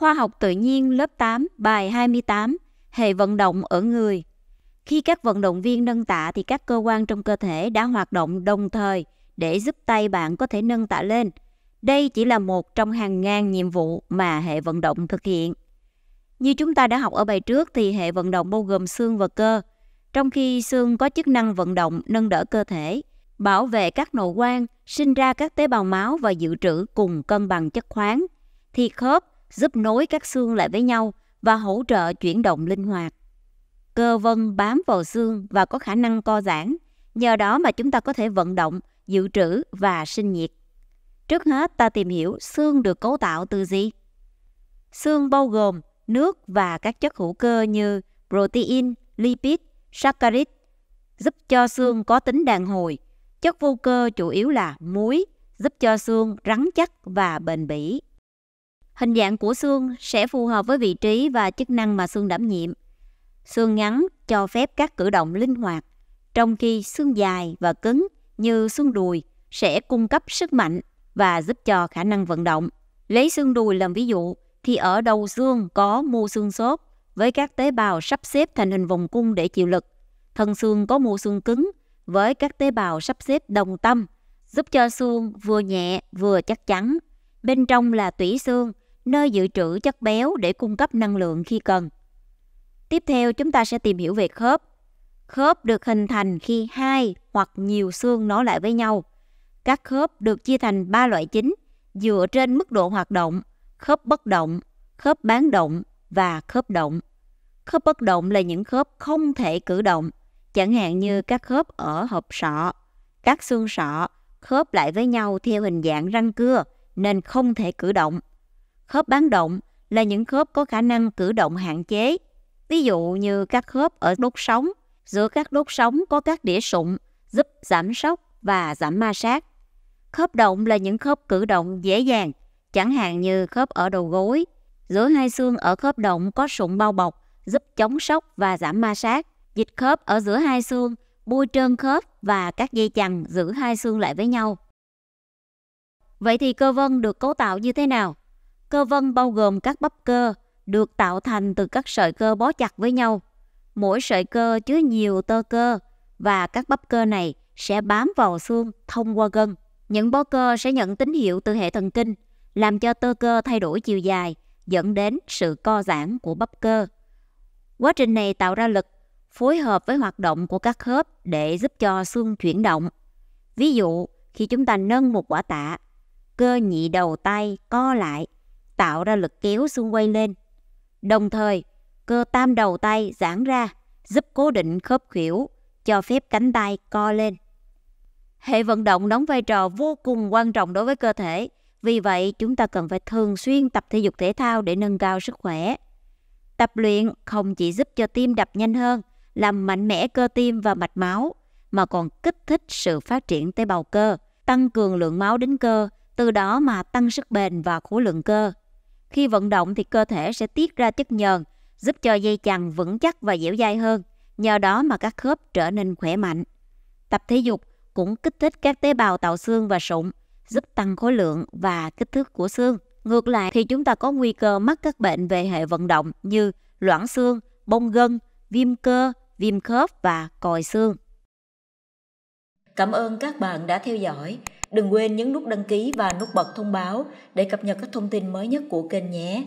Khoa học tự nhiên lớp 8 bài 28 Hệ vận động ở người Khi các vận động viên nâng tạ thì các cơ quan trong cơ thể đã hoạt động đồng thời để giúp tay bạn có thể nâng tạ lên. Đây chỉ là một trong hàng ngàn nhiệm vụ mà hệ vận động thực hiện. Như chúng ta đã học ở bài trước thì hệ vận động bao gồm xương và cơ, trong khi xương có chức năng vận động nâng đỡ cơ thể, bảo vệ các nội quan, sinh ra các tế bào máu và dự trữ cùng cân bằng chất khoáng, thì khớp giúp nối các xương lại với nhau và hỗ trợ chuyển động linh hoạt. Cơ vân bám vào xương và có khả năng co giãn, nhờ đó mà chúng ta có thể vận động, dự trữ và sinh nhiệt. Trước hết ta tìm hiểu xương được cấu tạo từ gì? Xương bao gồm nước và các chất hữu cơ như protein, lipid, saccharide, giúp cho xương có tính đàn hồi. Chất vô cơ chủ yếu là muối, giúp cho xương rắn chắc và bền bỉ. Hình dạng của xương sẽ phù hợp với vị trí và chức năng mà xương đảm nhiệm. Xương ngắn cho phép các cử động linh hoạt, trong khi xương dài và cứng như xương đùi sẽ cung cấp sức mạnh và giúp cho khả năng vận động. Lấy xương đùi làm ví dụ, thì ở đầu xương có mô xương xốp với các tế bào sắp xếp thành hình vòng cung để chịu lực. Thân xương có mô xương cứng với các tế bào sắp xếp đồng tâm, giúp cho xương vừa nhẹ vừa chắc chắn. Bên trong là tủy xương nơi dự trữ chất béo để cung cấp năng lượng khi cần. Tiếp theo chúng ta sẽ tìm hiểu về khớp. Khớp được hình thành khi hai hoặc nhiều xương nối lại với nhau. Các khớp được chia thành ba loại chính dựa trên mức độ hoạt động, khớp bất động, khớp bán động và khớp động. Khớp bất động là những khớp không thể cử động, chẳng hạn như các khớp ở hộp sọ. Các xương sọ khớp lại với nhau theo hình dạng răng cưa nên không thể cử động. Khớp bán động là những khớp có khả năng cử động hạn chế, ví dụ như các khớp ở đốt sống. Giữa các đốt sống có các đĩa sụn giúp giảm sốc và giảm ma sát. Khớp động là những khớp cử động dễ dàng, chẳng hạn như khớp ở đầu gối. Giữa hai xương ở khớp động có sụn bao bọc giúp chống sốc và giảm ma sát. Dịch khớp ở giữa hai xương bôi trơn khớp và các dây chằng giữ hai xương lại với nhau. Vậy thì cơ vân được cấu tạo như thế nào? Cơ vân bao gồm các bắp cơ được tạo thành từ các sợi cơ bó chặt với nhau. Mỗi sợi cơ chứa nhiều tơ cơ và các bắp cơ này sẽ bám vào xương thông qua gân. Những bó cơ sẽ nhận tín hiệu từ hệ thần kinh, làm cho tơ cơ thay đổi chiều dài, dẫn đến sự co giãn của bắp cơ. Quá trình này tạo ra lực, phối hợp với hoạt động của các khớp để giúp cho xương chuyển động. Ví dụ, khi chúng ta nâng một quả tạ, cơ nhị đầu tay co lại tạo ra lực kéo xung quay lên. Đồng thời, cơ tam đầu tay giãn ra, giúp cố định khớp khuỷu, cho phép cánh tay co lên. Hệ vận động đóng vai trò vô cùng quan trọng đối với cơ thể, vì vậy chúng ta cần phải thường xuyên tập thể dục thể thao để nâng cao sức khỏe. Tập luyện không chỉ giúp cho tim đập nhanh hơn, làm mạnh mẽ cơ tim và mạch máu, mà còn kích thích sự phát triển tế bào cơ, tăng cường lượng máu đến cơ, từ đó mà tăng sức bền và khối lượng cơ. Khi vận động thì cơ thể sẽ tiết ra chất nhờn, giúp cho dây chằng vững chắc và dẻo dai hơn, nhờ đó mà các khớp trở nên khỏe mạnh. Tập thể dục cũng kích thích các tế bào tạo xương và sụn, giúp tăng khối lượng và kích thước của xương. Ngược lại thì chúng ta có nguy cơ mắc các bệnh về hệ vận động như loãng xương, bong gân, viêm cơ, viêm khớp và còi xương. Cảm ơn các bạn đã theo dõi. Đừng quên nhấn nút đăng ký và nút bật thông báo để cập nhật các thông tin mới nhất của kênh nhé.